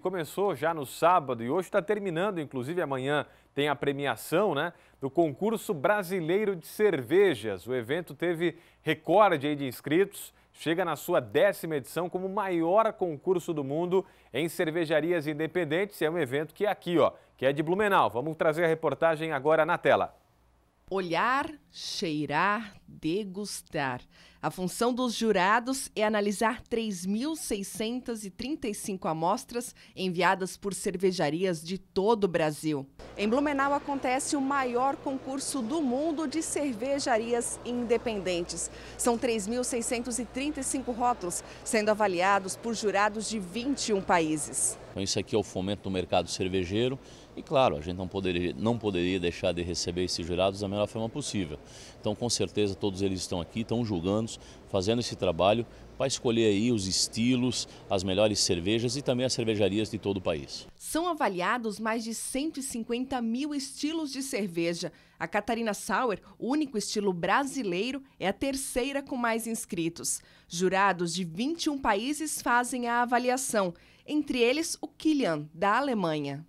Começou já no sábado e hoje está terminando, inclusive amanhã tem a premiação né, do concurso brasileiro de cervejas. O evento teve recorde de inscritos, chega na sua décima edição como maior concurso do mundo em cervejarias independentes. É um evento que é aqui, ó, que é de Blumenau. Vamos trazer a reportagem agora na tela. Olhar, cheirar, degustar. A função dos jurados é analisar 3.635 amostras enviadas por cervejarias de todo o Brasil. Em Blumenau acontece o maior concurso do mundo de cervejarias independentes. São 3.635 rótulos sendo avaliados por jurados de 21 países. Então isso aqui é o fomento do mercado cervejeiro e claro, a gente não poderia, não poderia deixar de receber esses jurados da melhor forma possível. Então com certeza todos eles estão aqui, estão julgando, anos fazendo esse trabalho para escolher aí os estilos, as melhores cervejas e também as cervejarias de todo o país. São avaliados mais de 150 mil estilos de cerveja. A Catarina Sauer, o único estilo brasileiro, é a terceira com mais inscritos. Jurados de 21 países fazem a avaliação, entre eles o Kilian, da Alemanha.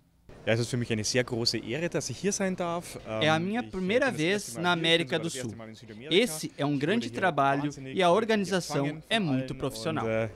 Ähm, é a minha äh, primeira vez na América do Sul. Esse é um grande trabalho e a organização é muito profissional. Äh,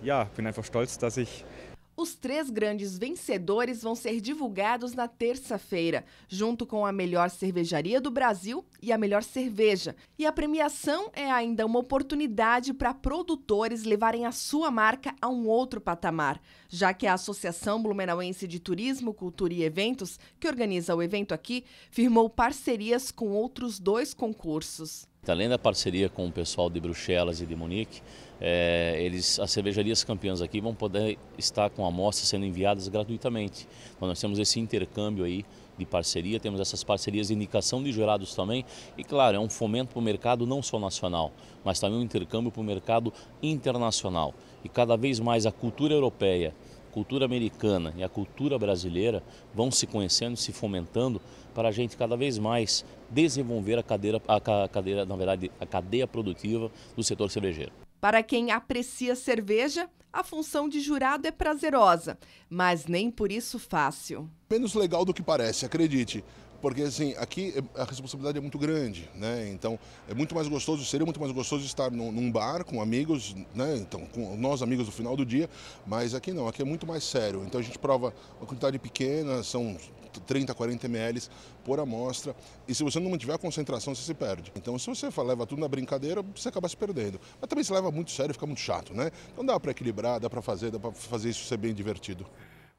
os três grandes vencedores vão ser divulgados na terça-feira, junto com a melhor cervejaria do Brasil e a melhor cerveja. E a premiação é ainda uma oportunidade para produtores levarem a sua marca a um outro patamar, já que a Associação Blumenauense de Turismo, Cultura e Eventos, que organiza o evento aqui, firmou parcerias com outros dois concursos além da parceria com o pessoal de Bruxelas e de Munique, é, eles, as cervejarias campeãs aqui vão poder estar com amostras sendo enviadas gratuitamente. Então nós temos esse intercâmbio aí de parceria, temos essas parcerias de indicação de jurados também. E claro, é um fomento para o mercado não só nacional, mas também um intercâmbio para o mercado internacional. E cada vez mais a cultura europeia cultura americana e a cultura brasileira vão se conhecendo, se fomentando para a gente cada vez mais desenvolver a cadeira, a cadeira, na verdade, a cadeia produtiva do setor cervejeiro. Para quem aprecia cerveja, a função de jurado é prazerosa, mas nem por isso fácil. Menos legal do que parece, acredite porque assim, aqui é, a responsabilidade é muito grande, né? Então é muito mais gostoso, seria muito mais gostoso estar num, num, bar com amigos, né? Então, com nós amigos no final do dia, mas aqui não, aqui é muito mais sério. Então a gente prova uma quantidade pequena, são 30, 40 ml por amostra. E se você não mantiver a concentração, você se perde. Então, se você leva tudo na brincadeira, você acaba se perdendo. Mas também se leva muito sério, fica muito chato, né? Então dá para equilibrar, dá para fazer, dá para fazer isso ser bem divertido.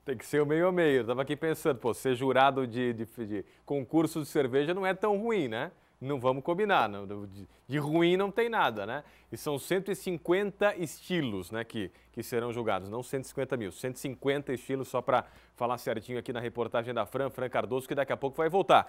Tem que ser o meio a meio. Eu tava aqui pensando, pô, ser jurado de, de, de concurso de cerveja não é tão ruim, né? Não vamos combinar, não, de, de, ruim não tem nada, né? E são 150 estilos, né, que, que serão julgados, não 150 mil, 150 estilos, só para falar certinho aqui na reportagem da Fran, Fran Cardoso, que daqui a pouco vai voltar.